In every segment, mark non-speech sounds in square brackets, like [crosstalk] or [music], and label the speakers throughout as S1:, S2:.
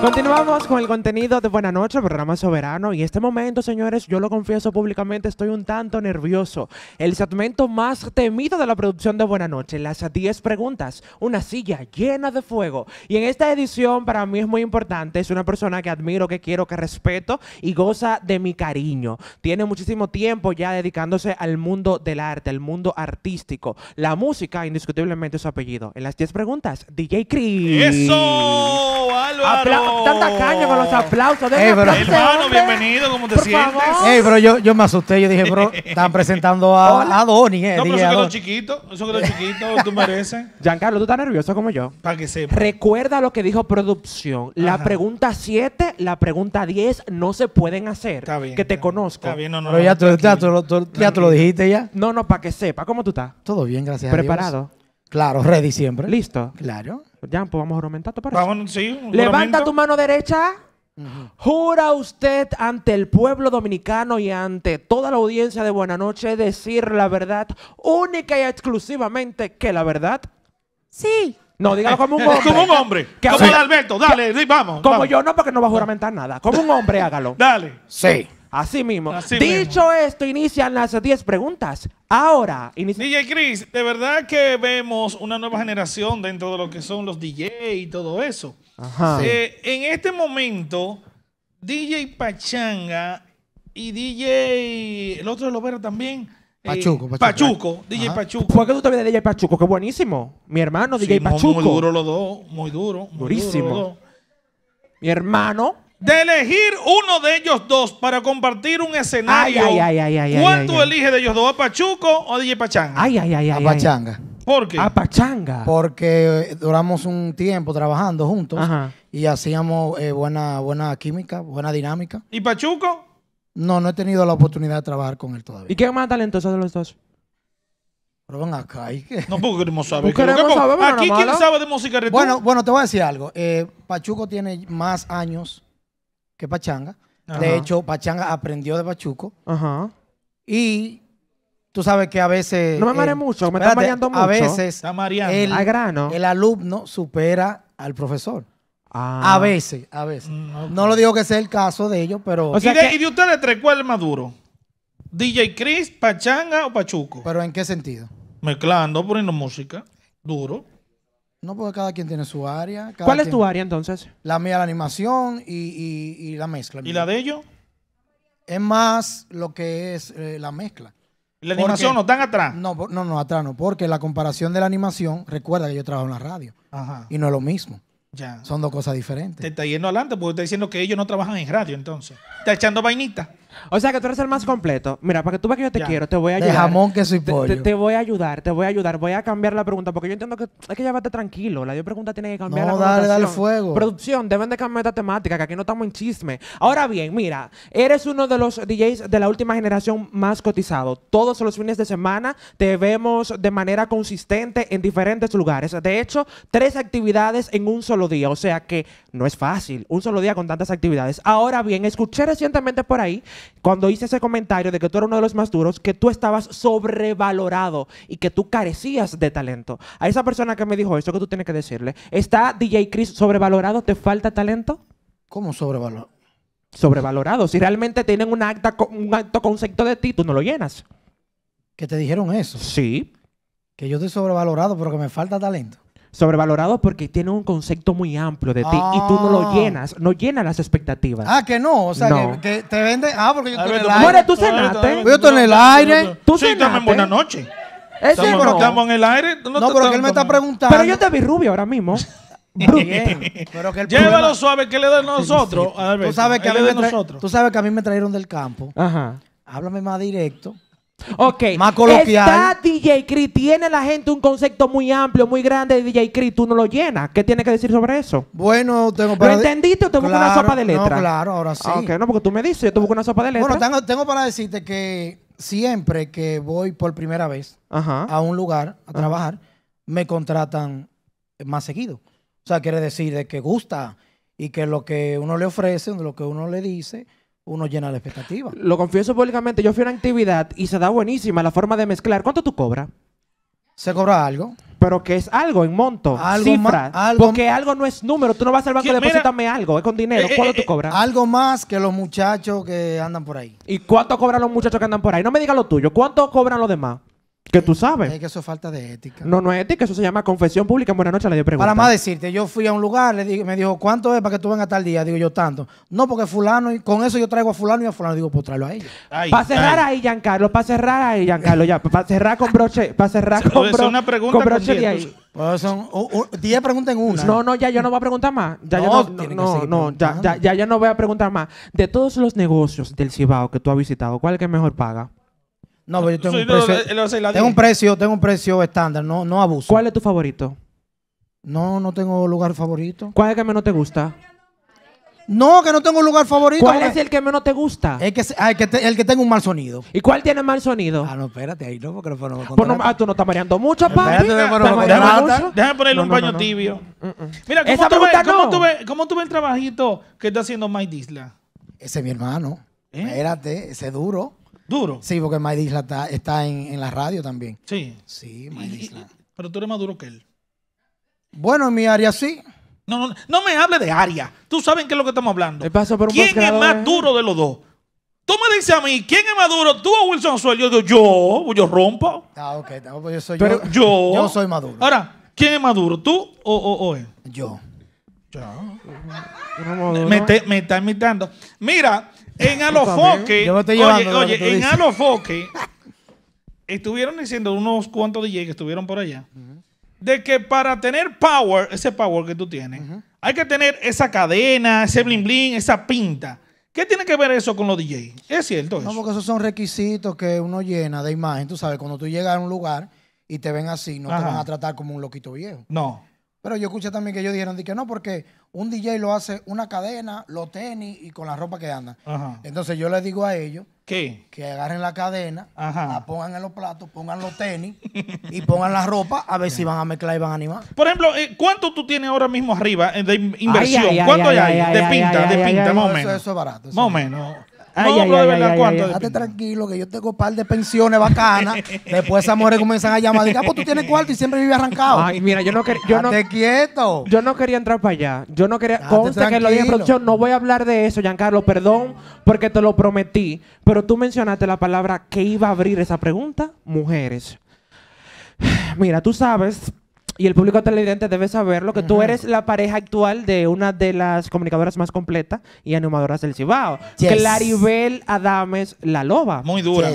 S1: Continuamos con el contenido de Buenas noches, programa soberano. Y este momento, señores, yo lo confieso públicamente, estoy un tanto nervioso. El segmento más temido de la producción de Buenas noches, las 10 preguntas, una silla llena de fuego. Y en esta edición, para mí es muy importante, es una persona que admiro, que quiero, que respeto y goza de mi cariño. Tiene muchísimo tiempo ya dedicándose al mundo del arte, al mundo artístico. La música, indiscutiblemente su apellido. En las 10 preguntas, DJ Chris. ¡Eso! Álvaro! Tanta caña con los aplausos. de pero, hermano, bienvenido, ¿cómo
S2: te sientes? Ey,
S3: pero yo, yo me asusté. Yo dije, bro, [laughs] están presentando a, a Donnie. Eh, no, pero eso quedó
S2: chiquito. Eso lo chiquito, tú mereces.
S1: [laughs] Giancarlo, tú estás nervioso como yo. Para que sepa. Recuerda lo que dijo
S3: producción. La pregunta
S1: 7, la pregunta 10 no se pueden hacer. Que te conozco. Pero ya,
S3: tú, ya, lo dijiste ya. No, no, para que sepa. ¿Cómo tú estás? Todo bien, gracias ¿Preparado? ¿Preparado? Claro, ready siempre. ¿Listo?
S1: Claro. Ya, pues vamos a juramentar ¿te parece? Levanta tu mano derecha. Jura usted ante el pueblo dominicano y ante toda la audiencia de Buenas Noches decir la verdad única y exclusivamente que la verdad. Sí. No, dígalo como un hombre. [laughs] Como un hombre. como Alberto, dale, vamos. Como yo no, porque no va a juramentar nada. Como un hombre, hágalo. Dale. Sí. Así mismo. Dicho esto, inician las 10 preguntas. Ahora, DJ
S2: Chris, de verdad que vemos una nueva generación dentro de lo que son los DJ y todo eso. Ajá. Eh, en este momento, DJ Pachanga y DJ. El otro de veo también. Eh, Pachuco, Pachuco. DJ
S1: Pachuco. ¿Por qué tú también de DJ Pachuco? Que buenísimo. Mi hermano, DJ Pachuco. Muy duro los dos,
S2: muy duro. Durísimo.
S1: Mi hermano, de elegir uno de ellos dos para
S2: compartir un escenario, Ay, ay, ay, ¿cuánto
S3: elige de ellos dos? ¿A Pachuco o a DJ Pachanga? Ay, ay, ay, ay. ¿Por qué? A Pachanga. Porque eh, duramos un tiempo trabajando juntos y hacíamos eh, buena, buena química, buena dinámica. ¿Y Pachuco? No, no he tenido la oportunidad de trabajar con él todavía. ¿Y qué es más talentoso de los dos? Pero ven acá, No, porque queremos saber. Aquí, ¿quién sabe de
S2: música Bueno,
S3: bueno, te voy a decir algo. Eh, Pachuco tiene más años que Pachanga. De hecho, Pachanga aprendió de Pachuco. Ajá. Y tú sabes que a veces. No me mareé eh, mucho, me está mareando mucho. A veces. Está El, el alumno supera al profesor. Ah. A veces, a veces. Mm, no lo digo que sea el caso de ellos, pero. ¿Y, de,
S2: ustedes tres, cuál es más duro? ¿DJ Chris, Pachanga o Pachuco? ¿Pero en qué sentido? Mezclando, poniendo música. Duro.
S3: No, porque cada quien tiene su área. ¿Cuál es tu área entonces? La mía, la animación y, y- la mezcla. ¿Y la de ellos? Es más lo que es eh, la mezcla. ¿La animación no están atrás? No, no, no, atrás no, porque la comparación de la animación, recuerda que yo trabajo en la radio Ajá. y no es lo mismo. Ya. Son dos cosas diferentes.
S2: Te está yendo adelante porque está diciendo que ellos no trabajan en radio, entonces. Está echando vainita.
S1: O sea que tú eres el más completo. Mira, para que tú veas que yo te quiero, te voy a ayudar. De jamón, que
S3: soy pollo. Te,
S1: voy a ayudar, te voy a ayudar. Voy a cambiar la pregunta porque yo entiendo que hay que llevarte tranquilo. La pregunta tiene que cambiar. No, dale, dale fuego. Producción, deben de cambiar esta temática, que aquí no estamos en chisme. Ahora bien, mira, eres uno de los DJs de la última generación más cotizado. Todos los fines de semana te vemos de manera consistente en diferentes lugares. De hecho, tres actividades en un solo día. O sea que no es fácil, un solo día con tantas actividades. Ahora bien, escuché recientemente por ahí cuando hice ese comentario de que tú eras uno de los más duros, que tú estabas sobrevalorado y que tú carecías de talento. A esa persona que me dijo eso, que tú tienes que decirle? ¿Está DJ Chris sobrevalorado? ¿Te falta talento? ¿Cómo sobrevalorado? Sobrevalorado. Si realmente tienen un, acta, un concepto de ti, tú no lo llenas. ¿Que te dijeron eso? Sí. Que yo estoy sobrevalorado, pero que me falta talento. Sobrevalorado porque tiene un concepto muy amplio de ti y tú no lo ah. llenas, no llenas las expectativas. Ah, que no, o sea,
S3: Que, te vende Ah, porque yo estoy en el aire. tú cenaste. Yo estoy en el aire. sí, también
S1: buena noche. Estamos,
S3: pero, estamos, en el aire. No, pero él me está preguntando. Pero yo te vi rubio ahora mismo. [laughs] Bien.
S2: Pero que Llévalo suave que le da A nosotros.
S3: Tú sabes que a mí me trajeron del campo. Ajá. Háblame más directo. Ok. Más coloquial. Está DJ Cri.
S1: Tiene la gente un concepto muy amplio, muy grande de DJ Cri. Tú no lo llenas. ¿Qué tienes que decir sobre eso? Bueno, tengo para... ¿Lo entendiste o una sopa de letras? claro, ahora ah, sí. no, porque tú me dices, yo te una sopa de letras. Bueno,
S3: tengo, para decirte que siempre que voy por primera vez a un lugar a trabajar, me contratan más seguido. O sea, quiere decir de que gusta y que lo que uno le ofrece, lo que uno le dice uno llena la expectativa. Lo
S1: confieso públicamente, yo fui a una actividad y se da buenísima la forma de mezclar. ¿Cuánto tú cobras? Se cobra algo. Pero que es algo en monto, algo cifra. algo porque algo no es número. Tú no vas al banco y depositarme algo, es con dinero. Eh, eh, ¿Cuánto tú eh, cobras? Algo más que los muchachos que andan por ahí. ¿Y cuánto cobran los muchachos que andan por ahí? No me digas lo tuyo. ¿Cuánto cobran los demás? Que tú sabes.
S3: Es que eso es falta de ética.
S1: No, no es ética, eso se llama confesión pública. Buenas noches, le dio preguntas. Para más
S3: decirte, yo fui a un lugar, le me dijo, ¿cuánto es para que tú vengas tal día? Digo yo, tanto. No, porque fulano, y con eso yo traigo a fulano y a fulano. Digo, pues tráelo a ellos. Para cerrar
S1: ahí, Giancarlo, para cerrar ahí, Giancarlo, ya. Para cerrar con broche, para cerrar con, broche. es una pregunta con ahí. Pues son 10 preguntas en una. No, no, ya yo no voy a preguntar más. Ya no, no, ya, ya, ya no voy a preguntar más. De todos los negocios del Cibao que tú has visitado, ¿cuál es el que mejor paga?
S3: No, pero yo tengo, un precio, eh, tengo un precio, tengo un precio estándar, no, no abuso. ¿Cuál es tu favorito? No, no tengo lugar favorito. ¿Cuál
S1: es el que menos te gusta?
S3: No, que no tengo lugar favorito. ¿Cuál es el que menos te gusta? El que,
S1: ah, el que, el que tenga un mal sonido. ¿Y cuál tiene mal sonido? Ah, no,
S3: espérate, ahí no, porque no un no, pues Ah, tú no estás mareando mucho, papi. Déjame ponerle un baño tibio. Mira, ¿cómo tú, ves, ¿cómo el trabajito que está haciendo Mike Disla? Ese es mi hermano. ¿Eh? Espérate, ese es duro. ¿Duro? Sí, porque Mike Isla está, en, en, la radio también. Sí.
S2: Sí, Mike Isla. Pero tú eres más duro que él.
S3: Bueno, en mi área sí. No, no,
S2: no me hable de área. Tú sabes qué es lo que estamos hablando. ¿Quién es más eh? duro de los dos? Tú me dices a mí, ¿quién es más duro, tú o Wilson Suel? Yo digo, yo, pues yo rompo.
S3: Ah, ok, pues yo soy yo, yo.
S2: soy maduro. Ahora, ¿quién es maduro, tú o, él?
S3: Yo. Yo.
S2: me, me está imitando. Mira, en Alofoque, oye, en Alofoque, estuvieron diciendo unos cuantos DJ que estuvieron por allá, de que para tener power, ese power que tú tienes, hay que tener esa cadena, ese bling bling, esa pinta. ¿Qué tiene que ver eso con los DJ?
S3: ¿Es cierto eso? No, porque esos son requisitos que uno llena de imagen. Tú sabes, cuando tú llegas a un lugar y te ven así, no te van a tratar como un loquito viejo. No. Pero yo escuché también que ellos dijeron de que no, porque un DJ lo hace una cadena, los tenis y con la ropa que anda. Entonces yo les digo a ellos que agarren la cadena, la pongan en los platos, pongan los tenis y pongan la ropa a ver si van a mezclar y van a animar.
S2: Por ejemplo, eh, ¿cuánto tú tienes ahora mismo arriba de
S3: inversión? ¿Cuánto hay? de pinta, de pinta, Eso, es barato.
S2: Más o menos.
S3: Ay, no, ay, de ay, Date tranquilo que yo tengo un par de pensiones bacanas. [laughs] Después esas mujeres comienzan a llamar. Dicen, ah, pues tú tienes cuarto y siempre vive arrancado. Ay, mira, yo no quería... Yo no, quieto. Yo no quería entrar para allá.
S1: Yo no quería... Yo que No voy a hablar de eso, Giancarlo. Perdón porque te lo prometí. Pero tú mencionaste la palabra que iba a abrir esa pregunta. Mujeres. [sighs] Mira, tú sabes y el público televidente debe saberlo, que tú eres la pareja actual de una de las comunicadoras más completas y animadoras del Cibao, Claribel Adames La Loba. Muy dura.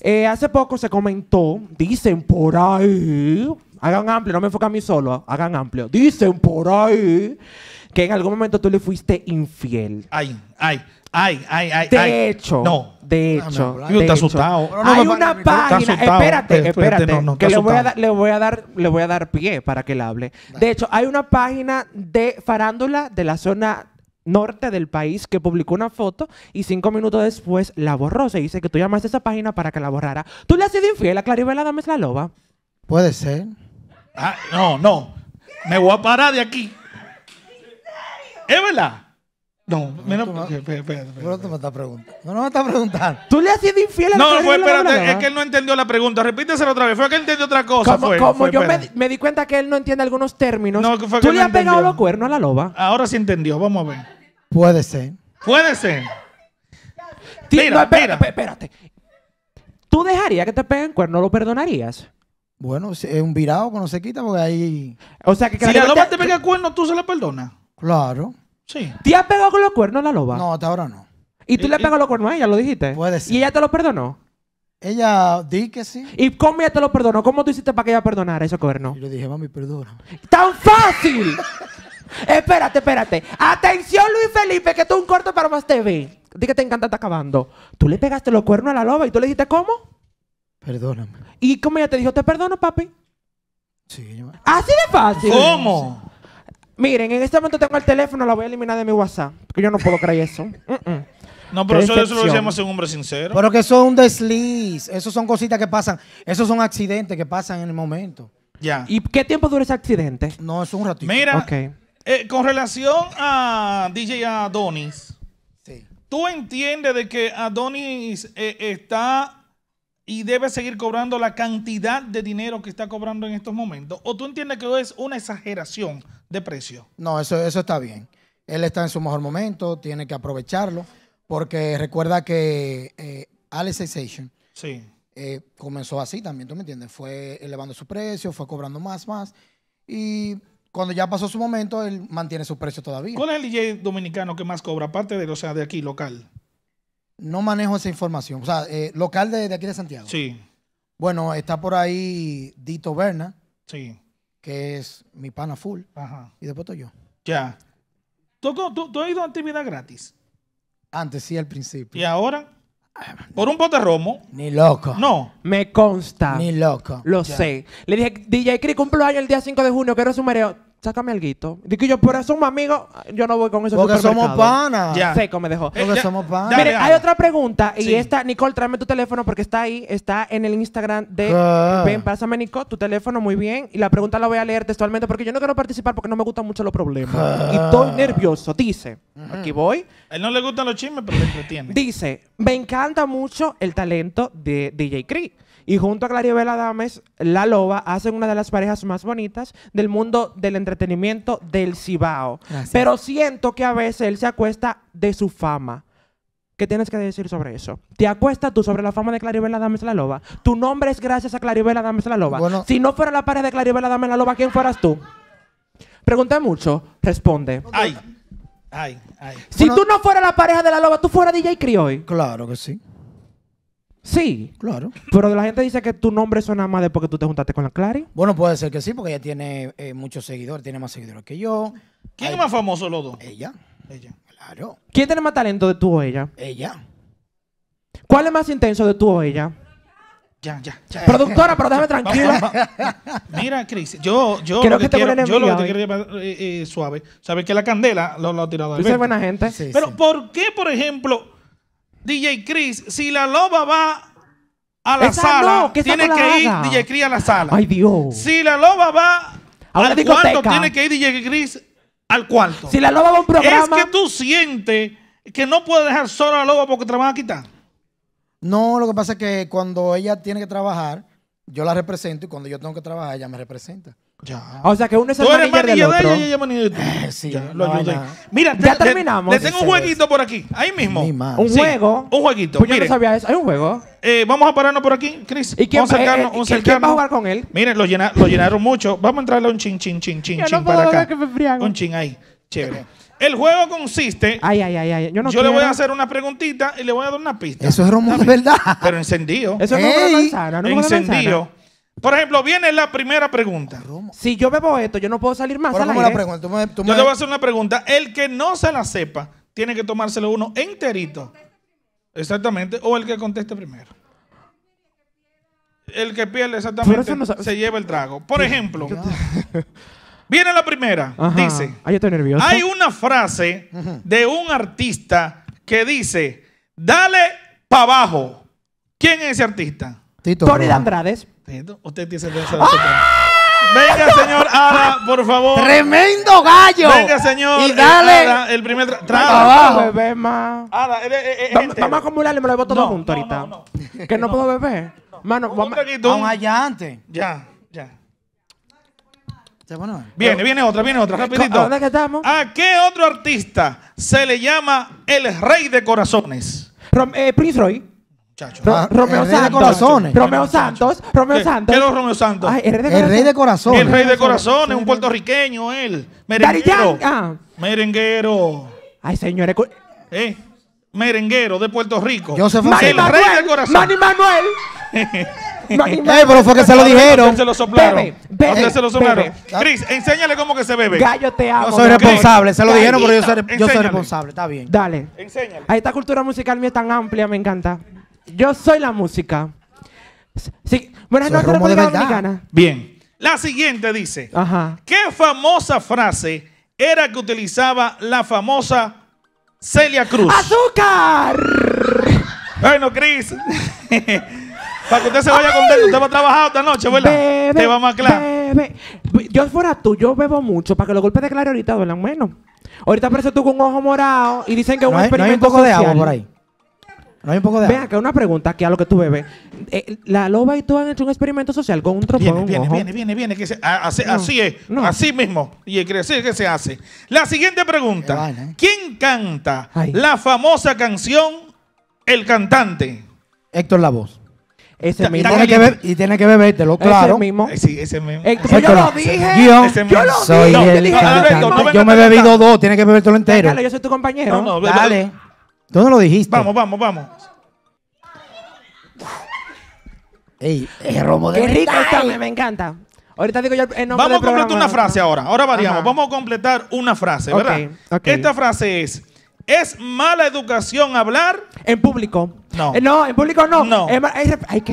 S1: Eh, hace poco se comentó, dicen por ahí, hagan amplio, no me enfoca a mí solo, hagan amplio, dicen por ahí que en algún momento tú le fuiste infiel. Ay,
S2: ay, Ay, ay, ay. De hecho. No.
S1: De ah, hecho. asustado. No, hay una página. espérate, espérate. que le voy, a dar, le voy a dar pie para que le hable. De hecho, hay una página de farándula de la zona norte del país que publicó una foto y cinco minutos después la borró. Se dice que tú llamaste a esa página para que la borrara. ¿Tú le has sido infiel a Claribela Dames la Loba? Puede ser. Ah, no, no. Me voy a parar de aquí.
S2: ¿Es verdad? No, menos. No, espérate, espérate, espérate. tú me estás preguntando. No, no me estás
S1: preguntando. Tú le has sido infiel a la No, fue, espérate, es que
S2: él no entendió la pregunta. Repítesela otra vez. Fue que entendió otra cosa. Como, fue, como yo
S1: me, di cuenta que él no entiende algunos términos. No, fue
S2: que tú le has pegado los
S3: cuernos
S1: a la loba. Ahora sí entendió. Vamos a ver.
S3: Puede ser.
S1: Puede ser. Mira, espérate,
S3: ¿Tú dejarías que te peguen cuernos? ¿Lo perdonarías? Bueno, es un virado que no se quita porque ahí. O sea, que. Si la loba te, te pega cuernos, tú se la perdonas. Claro. Sí. ¿Te has pegado con los cuernos a la loba? No, hasta ahora no. ¿Y tú le pegas los cuernos a ella? ¿Lo dijiste?
S1: Puede ser. ¿Y ella te lo perdonó? Ella di que sí. ¿Y cómo ella te lo perdonó? ¿Cómo tú hiciste para que ella perdonara esos cuernos? Yo le dije, mami, perdona. ¡Tan fácil! [laughs] espérate, espérate. Atención, Luis Felipe, que tú un corto para más TV. Di que te encanta estar acabando. Tú le pegaste los cuernos a la loba y tú le dijiste cómo. Perdóname. ¿Y cómo ella te dijo, te perdono, papi? Sí, Así de fácil. ¿Cómo? Miren, en este momento tengo el
S3: teléfono, la voy a eliminar de mi WhatsApp. Porque yo no puedo creer eso. [laughs] Mm,
S1: mm.
S2: No, pero eso, lo decimos en hombre sincero. Pero
S3: que eso es un desliz. Eso son cositas que pasan. Esos son accidentes que pasan en el momento.
S1: Ya. ¿Y qué
S3: tiempo dura ese accidente? No, es un ratito. Mira, eh, con relación
S2: a DJ Adonis, ¿tú entiendes de que Adonis eh, está y debe seguir cobrando la cantidad de dinero que está cobrando en estos momentos? ¿O tú entiendes que es una exageración de precio.
S3: No, eso, eso está bien. Él está en su mejor momento, tiene que aprovecharlo, porque recuerda que eh, Alex sí. Eh, comenzó así también, ¿tú me entiendes? Fue elevando su precio, fue cobrando más, más, y cuando ya pasó su momento, él mantiene su precio todavía. ¿Cuál es el DJ dominicano que más cobra, aparte de, o sea, de aquí, local? No manejo esa información, o sea, eh, local de, de aquí de Santiago. Sí. Bueno, está por ahí Dito Berna. Sí que es mi pana full, Ajá. y después estoy yo. Ya. ¿Tú, tú, has ido a actividad gratis? Antes sí, al principio. ¿Y ahora? Por un pote romo. Ni loco. No. Me consta. Ni loco. Lo sé.
S1: Le dije, DJ Cri, cumplo año el día 5 de junio, quiero su mareo sácame alguito. que yo, pero somos amigos, yo no voy con eso. Porque somos panas. Seco me dejó. Eh, porque somos panas. Mire, hay otra pregunta y esta, Nicole, tráeme tu teléfono porque está ahí, está en el Instagram de Ben Ven, pásame Nicole, tu teléfono, muy bien. Y la pregunta la voy a leer textualmente porque yo no quiero participar porque no me gustan mucho los problemas. Y estoy nervioso. Dice, aquí voy. A él no le gustan los chismes, pero Dice, me encanta mucho el talento de DJ Cree. Y junto a Claribel Adames, La Loba hacen una de las parejas más bonitas del mundo del entretenimiento del Cibao. Pero siento que a veces él se acuesta de su fama. ¿Qué tienes que decir sobre eso? ¿Te acuestas tú sobre la fama de Claribela Dames la Loba? Tu nombre es gracias a Claribela Dames la Loba. si no fuera la pareja de Claribela Dames la Loba, ¿quién fueras tú? Pregunta mucho, responde. Ay, ay, ay. Si tú no fueras la pareja de la Loba, ¿tú fueras DJ Crioy? Claro que sí.
S3: Sí. Claro. Pero la gente dice que tu nombre suena más después porque tú te juntaste con la Clary. Bueno, puede ser que sí, porque ella tiene eh, muchos seguidores, tiene más seguidores que yo. ¿Quién es más famoso de los dos? Ella, Ella.
S1: claro. ¿Quién tiene más talento de tú o ella? Ella. ¿Cuál es más intenso de tú o ella?
S3: Ya, ya, Productora, pero déjame tranquila.
S2: Mira, Chris, yo, yo, lo que te quiero, yo lo quiero eh, eh, suave. Sabes que la candela lo, ha tirado Tú eres buena
S1: gente. Pero,
S2: ¿por qué, por ejemplo, DJ Chris, si la loba va a la sala, tiene que ir DJ Chris a la sala. Ay, Dios. Si la loba va al cuarto, tiene que ir DJ Chris al cuarto. Si la
S1: loba va a un es que
S3: tú sientes que no puedes dejar sola a la loba porque trabaja aquí No, lo que pasa es que cuando ella tiene que trabajar, yo la represento y cuando yo tengo que trabajar, ella me representa. Ya. O sea que uno es el manager, De ella, ella de eh, sí, lo
S2: Mira, ya terminamos. Le, tengo un jueguito por aquí, ahí mismo. Un juego. Un jueguito. Pues yo no sabía eso. Hay un juego. Eh, vamos a pararnos por aquí, Chris. ¿Y quién, vamos a sacarnos, eh, va a jugar con él? Miren, lo, llenaron mucho. Vamos a entrarle un chin, chin, chin, chin, chin para acá. un chin ahí. Chévere. El juego consiste. Ay, ay, ay, ay. Yo, le voy a hacer una preguntita y le voy a dar una pista. Eso es romo Es verdad. Pero encendido. Eso es romo de manzana. No encendido. Por ejemplo, viene la primera pregunta. Si yo bebo esto, yo no puedo salir más. La Yo
S3: te voy a hacer
S2: una pregunta. El que no se la sepa, tiene que tomárselo uno enterito. Exactamente. O el que conteste primero. El que pierde exactamente se lleva el trago. Por ejemplo, [laughs] viene la primera.
S1: Dice: ah, estoy Hay una
S2: frase de un artista que dice: Dale para abajo. ¿Quién es ese artista? Tony Andrades. Usted dice de esa Venga, señor Ara, por favor. Tremendo gallo. Venga, señor. Y eh, dale.
S1: el primer trago. Abajo. más. Ara, eh, eh, vamos, vamos a acumularle, me lo bebo todo no, junto ahorita. que no, puedo beber. Mano, vamos, allá antes.
S2: Ya, ya.
S3: Bueno?
S1: Viene, viene otra, viene otra, rapidito. ¿A dónde estamos? ¿A qué
S2: otro artista se le llama el rey de corazones?
S1: Rom eh, Prince Roy.
S3: Ah, Romeo, Santos, Romeo Santos. Romeo Santos. es Romeo Santos? el, rey de corazones. El rey de corazones, un
S2: puertorriqueño, él. Merenguero. Ah. Merenguero. Ay, señores. Eh, merenguero de Puerto Rico. Yo se fue el rey de corazón. Manny Manuel. [laughs] Eh, pero fue que se lo dijeron. ¿Dónde se lo soplaron. dónde se lo soplaron. Cris, enséñale cómo que se bebe. Gallo, te amo. Yo soy responsable. se lo dijeron, pero yo soy, yo soy, responsable. Está
S1: bien. Dale. Enséñale. ahí esta cultura musical mía es tan amplia, me encanta. Yo soy la música. Sí. Buenas noches, República Dominicana. Bien. La
S2: siguiente dice: Ajá. ¿Qué famosa frase era que utilizaba la famosa Celia Cruz? ¡Azúcar! Bueno, Cris. [laughs] Para que usted se vaya contento. Usted va a
S1: trabajar esta noche, ¿verdad? Te va a claro Yo fuera tú, yo bebo mucho. Para que los golpes de claro ahorita duelan menos. Ahorita aparece tú con un ojo morado y dicen que es un experimento un poco de agua por ahí. No hay un poco de una pregunta que a lo que tú bebes. Eh, la loba y tú han hecho un experimento social con un tropón. Viene, viene, viene,
S2: viene, viene, que así, es, así mismo. Y es que que se hace. La siguiente pregunta. ¿eh? ¿Quién canta la famosa canción El Cantante?
S3: Héctor la voz. Ese mismo. Tiene que y tiene que bebértelo, claro. Eh, ese mismo.
S1: mismo. yo lo dije. Ese mismo. yo lo dije. Yo me he bebido
S3: dos, tiene que bebértelo entero. Dale, yo
S1: soy tu compañero. Dale.
S3: Tú no lo dijiste. Vamos, vamos, vamos. Ey, Qué rico
S1: está, me, encanta.
S2: Ahorita digo yo el nombre Vamos a completar una frase ahora. Ahora variamos. Vamos a completar una frase, ¿verdad? Esta frase es: ¿Es mala educación hablar? En público. No. Eh,
S1: no, en público no. No. que...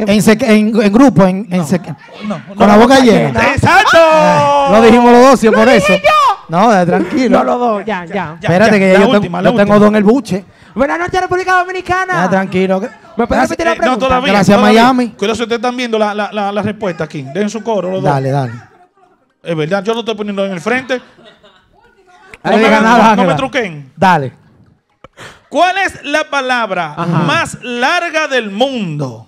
S1: en,
S3: grupo, en, con la boca llena.
S1: ¡Exacto!
S3: No dijimos los dos, por eso. Yo. No, eh, tranquilo. No, los
S1: dos, ya, ya. Espérate que yo tengo dos en el buche. Buenas noches, República Dominicana. Ah, tranquilo. ¿Me
S2: puedes repetir la eh, pregunta? Gracias, Miami. Cuidado si ustedes están viendo la, la, la, respuesta aquí. Den su coro, dale, Dale, Es verdad, yo lo estoy poniendo en el frente. No, me, me truquen. Dale. ¿Cuál es la palabra más larga
S1: del mundo?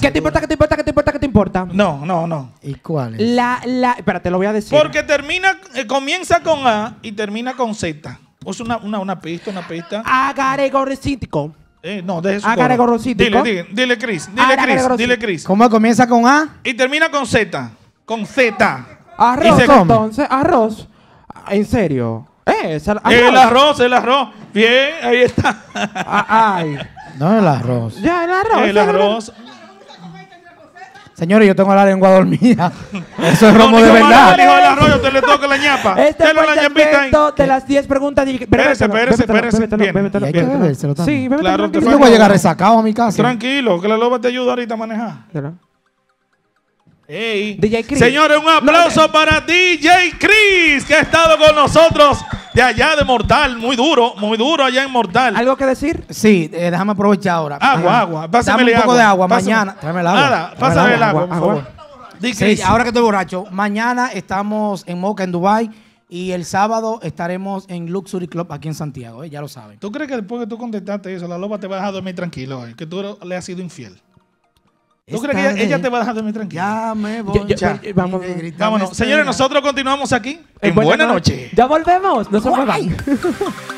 S1: ¿Qué te importa? ¿Qué te importa? ¿Qué te importa? ¿Qué te importa? No, no, no. ¿Y cuál es? La, la, espérate, lo voy a decir. Porque
S2: termina, eh,
S1: comienza con
S2: A y termina con Z es una, una, una pista, una pista. Agare Eh, no, deje su Dile, dile, dile, Chris. Dile, Cris. Dile, Chris.
S3: ¿Cómo comienza con A?
S2: Y termina con Z. Con Z.
S1: Arroz, entonces, arroz. En
S3: serio.
S2: Eh, El arroz. el arroz. Bien, ahí
S3: está. Ah, ay. No el arroz.
S2: Ya, el arroz. El arroz.
S3: Señores, yo tengo la lengua dormida. [laughs] Eso es romo de verdad.
S2: arroyo, te le toca la ñapa.
S1: [laughs] Este fue el segmento de las 10 preguntas. Espérese, espérese,
S3: espérese. Sí, Claro, te voy a llegar resacado a mi casa.
S2: Tranquilo, que la loba te ayuda ahorita a manejar. Señores, un aplauso para DJ Chris, que ha estado con nosotros de allá de Mortal, muy duro, muy duro allá en Mortal. ¿Algo que decir?
S3: Sí, eh, déjame aprovechar ahora. Agua, agua. Pásame un poco de agua. Mañana, tráeme el agua. Nada, pásame el agua, por favor. ahora que estoy borracho, mañana estamos en Moca, en Dubai. Y el sábado estaremos en Luxury Club aquí en Santiago, eh, ya lo saben. ¿Tú crees que después que tú contestaste eso, la loba te va
S2: a dejar dormir tranquilo, eh? que tú le has sido infiel?
S3: ¿Tú crees que ella, te va
S2: a dejar dormir tranquila?
S1: Ya me voy. Yo, yo, ya. Vamos, Vámonos. Señores, nosotros
S2: continuamos aquí. En, noches. buena, noche.
S1: Ya volvemos. No se muevan. [laughs]